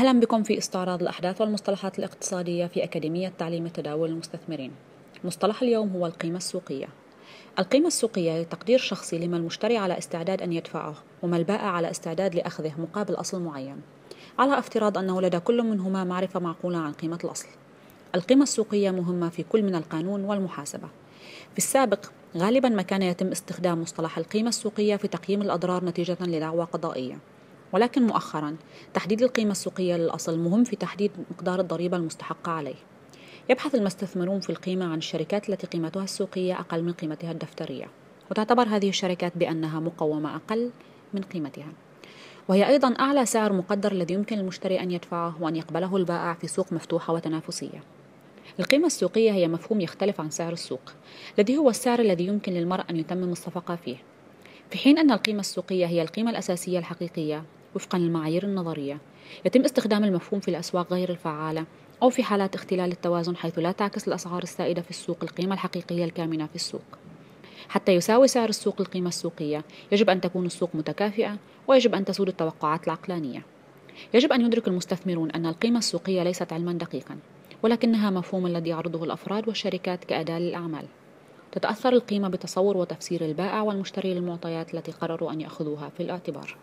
أهلا بكم في استعراض الأحداث والمصطلحات الاقتصادية في أكاديمية تعليم التداول المستثمرين. مصطلح اليوم هو القيمة السوقية. القيمة السوقية هي تقدير شخصي لما المشتري على استعداد أن يدفعه وما البائع على استعداد لأخذه مقابل أصل معين. على افتراض أنه لدى كل منهما معرفة معقولة عن قيمة الأصل. القيمة السوقية مهمة في كل من القانون والمحاسبة. في السابق غالبا ما كان يتم استخدام مصطلح القيمة السوقية في تقييم الأضرار نتيجة لدعوى قضائية. ولكن مؤخرا تحديد القيمة السوقية للأصل مهم في تحديد مقدار الضريبة المستحقة عليه يبحث المستثمرون في القيمة عن الشركات التي قيمتها السوقية أقل من قيمتها الدفترية وتعتبر هذه الشركات بأنها مقومة أقل من قيمتها وهي أيضا أعلى سعر مقدر الذي يمكن المشتري أن يدفعه وأن يقبله البائع في سوق مفتوحة وتنافسية القيمة السوقية هي مفهوم يختلف عن سعر السوق الذي هو السعر الذي يمكن للمرء أن يتمم الصفقة فيه في حين أن القيمة السوقية هي القيمة الأساسية الحقيقية وفقا للمعايير النظرية يتم استخدام المفهوم في الأسواق غير الفعالة أو في حالات اختلال التوازن حيث لا تعكس الأسعار السائدة في السوق القيمة الحقيقية الكامنة في السوق حتى يساوي سعر السوق القيمة السوقية يجب أن تكون السوق متكافئة ويجب أن تسود التوقعات العقلانية يجب أن يدرك المستثمرون أن القيمة السوقية ليست علما دقيقا ولكنها مفهوم الذي يعرضه الأفراد والشركات كأداة للأعمال تتأثر القيمة بتصور وتفسير البائع والمشتري للمعطيات التي قرروا أن يأخذوها في الاعتبار